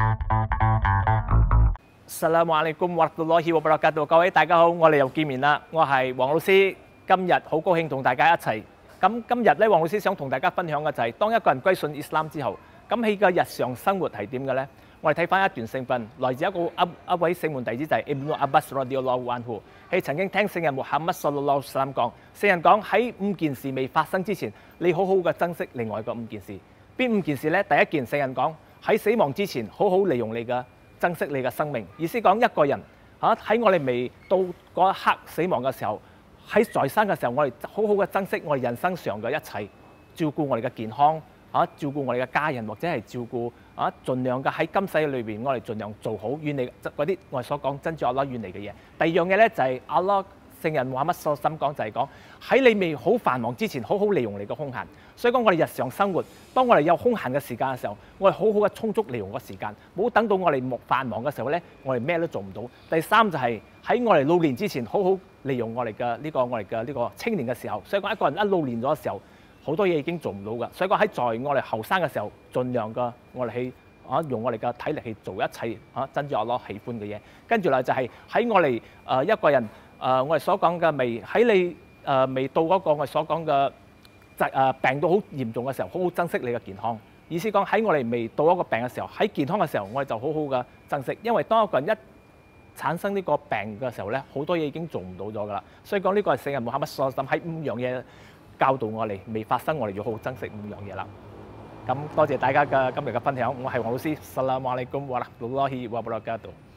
各位大家好，我哋又见面啦。我系黄老师，今日好高兴同大家一齐。咁今日咧，黄老师想同大家分享嘅就系当一个人归信伊斯兰之后，咁佢嘅日常生活系点嘅咧？我哋睇翻一段聖訓，来自一个一一位圣门弟子就系 Abu Abdullah a Anhu，佢曾经听圣人冇喊乜 Salatul Salam 讲，圣人讲喺五件事未发生之前，你好好嘅珍惜另外嘅五件事。边五件事咧？第一件，圣人讲。喺死亡之前，好好利用你嘅，珍惜你嘅生命。意思講一個人嚇喺我哋未到嗰一刻死亡嘅時候，喺在生嘅時候，我哋好好嘅珍惜我哋人生上嘅一切，照顧我哋嘅健康嚇，照顧我哋嘅家人或者係照顧啊，儘量嘅喺今世裏邊，我哋儘量做好，遠離嗰啲我哋所講真主阿拉遠離嘅嘢。第二樣嘢咧就係阿拉。聖人話乜所心講就係講喺你未好繁忙之前，好好利用你嘅空閒。所以講我哋日常生活，當我哋有空閒嘅時間嘅時候，我哋好好嘅充足利用個時間，冇等到我哋忙繁忙嘅時候咧，我哋咩都做唔到。第三就係喺我哋老年之前，好好利用我哋嘅呢個我哋嘅呢個青年嘅時候。所以講一個人一老年咗嘅時候，好多嘢已經做唔到嘅。所以講喺在我哋後生嘅時候，盡量嘅我哋去啊用我哋嘅體力去做一切啊，真正我攞喜歡嘅嘢。跟住啦就係喺我哋啊一個人。誒，我哋所講嘅未喺你誒未到嗰個我所講嘅疾誒病到好嚴重嘅時候，好好珍惜你嘅健康。意思講喺我哋未到一個病嘅時候，喺健康嘅時候，我哋就好好嘅珍惜。因為當一個人一產生呢個病嘅時候咧，好多嘢已經做唔到咗㗎啦。所以講呢個係死人冇喊乜喪心。喺五樣嘢教導我哋，未發生我哋要好好珍惜五樣嘢啦。咁多謝大家嘅今日嘅分享。我係黃老師。s a l a m u a l a i k u m warahmatullahi wabarakatuh。